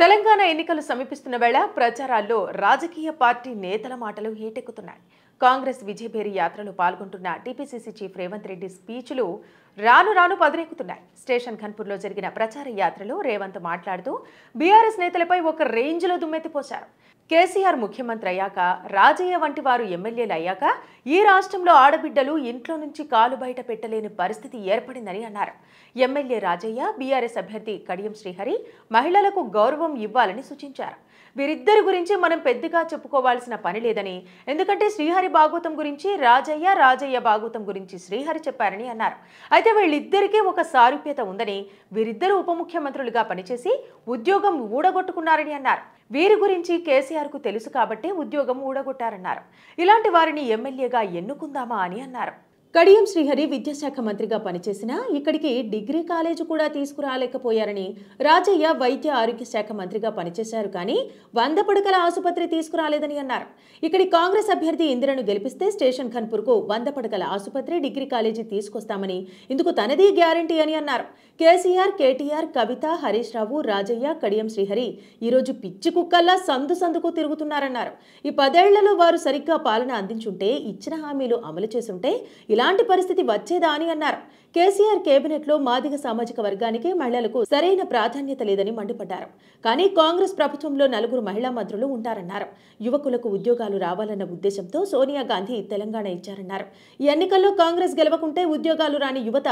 తెలంగాణ ఎన్నికలు సమీపిస్తున్న వేళ ప్రచారాల్లో రాజకీయ పార్టీ నేతల మాటలు ఏటెక్కుతున్నాయి కాంగ్రెస్ విజయభేరి యాత్రలో పాల్గొంటున్న టీపీసీసీ చీఫ్ రేవంత్ రెడ్డి స్పీచ్లు రాను రాను పదునెక్కుతున్నాయి స్టేషన్ ఘన్పూర్లో జరిగిన ప్రచార యాత్రలో రేవంత్ మాట్లాడుతూ బీఆర్ఎస్ నేతలపై ఒక రేంజ్లో దుమ్మెత్తిపోశారు కేసీఆర్ ముఖ్యమంత్రి అయ్యాక రాజయ్య వంటి వారు ఎమ్మెల్యేలు అయ్యాక ఈ రాష్ట్రంలో ఆడబిడ్డలు ఇంట్లో నుంచి కాలు బయట పెట్టలేని పరిస్థితి ఏర్పడిందని అన్నారు ఎమ్మెల్యే రాజయ్య బీఆర్ఎస్ అభ్యర్థి కడియం శ్రీహరి మహిళలకు గౌరవం ఇవ్వాలని సూచించారు వీరిద్దరి గురించి మనం పెద్దగా చెప్పుకోవాల్సిన పని లేదని ఎందుకంటే శ్రీహరి భాగోతం గురించి రాజయ్య రాజయ్య భాగోతం గురించి శ్రీహరి చెప్పారని అన్నారు అయితే వీళ్ళిద్దరికీ ఒక సారూప్యత ఉందని వీరిద్దరూ ఉప ముఖ్యమంత్రులుగా పనిచేసి ఉద్యోగం ఊడగొట్టుకున్నారని అన్నారు వీరి గురించి కేసీఆర్కు తెలుసు కాబట్టి ఉద్యోగం ఊడగొట్టారన్నారు ఇలాంటి వారిని ఎమ్మెల్యేగా ఎన్నుకుందామా అని అన్నారు కడియం శ్రీహరి విద్యాశాఖ మంత్రిగా పనిచేసినా ఇక్కడికి డిగ్రీ కాలేజీ కూడా తీసుకురాలేకపోయారని రాజయ్య వైద్య ఆరోగ్య శాఖ మంత్రిగా పనిచేశారు కానీ వంద పడకల ఆసుపత్రి తీసుకురాలేదని అన్నారు ఇక్కడి కాంగ్రెస్ అభ్యర్థి ఇందిరను గెలిపిస్తే స్టేషన్ ఖన్పూర్కు వంద పడకల ఆసుపత్రి డిగ్రీ కాలేజీ తీసుకొస్తామని ఇందుకు తనదే గ్యారంటీ అని అన్నారు కేసీఆర్ కేటీఆర్ కవిత హరీష్ రావు రాజయ్య కడియం శ్రీహరి ఈరోజు పిచ్చి కుక్కల్లా సందు సందుకు తిరుగుతున్నారన్నారు ఈ పదేళ్లలో వారు సరిగ్గా పాలన అందించుంటే ఇచ్చిన హామీలు అమలు చేసుంటే ఇలా ఇలాంటి పరిస్థితి వచ్చేదా అని అన్నారు కేసీఆర్ లో మాదిగ సామాజిక వర్గానికి మహిళలకు సరైన ప్రాధాన్యత లేదని మండిపడ్డారు కానీ కాంగ్రెస్ ప్రభుత్వంలో నలుగురు మహిళా మంత్రులు ఉంటారన్నారు యువకులకు ఉద్యోగాలు రావాలన్న ఉద్దేశంతో సోనియా గాంధీ తెలంగాణ ఇచ్చారన్నారు ఎన్నికల్లో కాంగ్రెస్ గెలవకుంటే ఉద్యోగాలు రాని యువత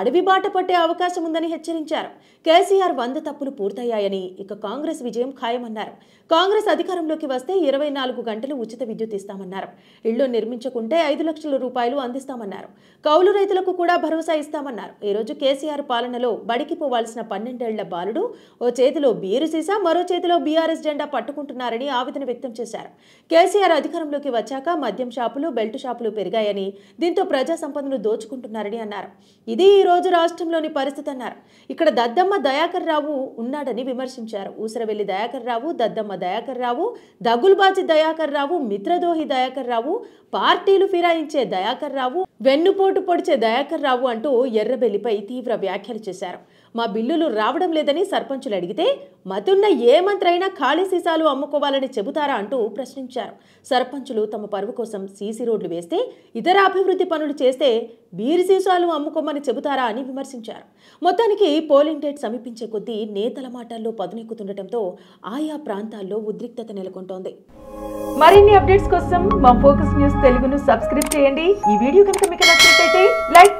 అడవి బాట పట్టే అవకాశం ఉందని హెచ్చరించారు కేసీఆర్ వంద తప్పులు పూర్తయ్యాయని ఇక కాంగ్రెస్ విజయం ఖాయమన్నారు కాంగ్రెస్ అధికారంలోకి వస్తే ఇరవై నాలుగు గంటలు ఉచిత విద్యుత్ ఇస్తామన్నారు ఇళ్లు నిర్మించకుంటే ఐదు లక్షల రూపాయలు అందిస్తామన్నారు ఇస్తామన్నారు కౌలు రైతులకు కూడా భరోసా ఇస్తామన్నారు ఈ రోజు కేసీఆర్ పాలనలో బడికి పోవాల్సిన పన్నెండేళ్ల బాలుడు ఓ చేతిలో బీరు సీసా మరో చేతిలో బీఆర్ఎస్ జెండా పట్టుకుంటున్నారని ఆవేదన వ్యక్తం చేశారు కేసీఆర్ అధికారంలోకి వచ్చాక మద్యం షాపులు బెల్ట్ షాపులు పెరిగాయని దీంతో ప్రజా సంపదను దోచుకుంటున్నారని అన్నారు ఇది ఈ రోజు రాష్ట్రంలోని పరిస్థితి అన్నారు ఇక్కడ దద్దమ్మ దయాకర్ రావు ఉన్నాడని విమర్శించారు ఊసరవెల్లి దయాకర్ రావు దద్దమ్మ దయాకర్ రావు దగుల్బాజీ దయాకర్ రావు మిత్రదోహి దయాకర్ రావు పార్టీలు ఫిరాయించే దయాకర్ రావు వెన్నుపోటు పొడిచే దయాకర్ రావు అంటూ ఎర్రబెల్లిపై తీవ్ర వ్యాఖ్యలు చేశారు మా బిల్లులు రావడం లేదని సర్పంచులు అడిగితే మతున్న ఏ మంత్రైనా ఖాళీ సీసాలు అమ్ముకోవాలని చెబుతారా అంటూ ప్రశ్నించారు సర్పంచులు తమ పరువు కోసం సీసీ రోడ్లు వేస్తే ఇతర అభివృద్ధి పనులు చేస్తే బీరు సీసాలు అమ్ముకోమని చెబుతారా అని విమర్శించారు మొత్తానికి పోలింగ్ డేట్ సమీపించే కొద్దీ నేతల మాటల్లో పదునెక్కుతుండటంతో ఆయా ప్రాంతాల్లో ఉద్రిక్తత నెలకొంటోంది మరిన్ని అప్డేట్స్ కోసం మా ఫోకస్ న్యూస్ తెలుగును సబ్స్క్రైబ్ చేయండి ఈ వీడియో కనుక మీకు నచ్చినట్లయితే లైక్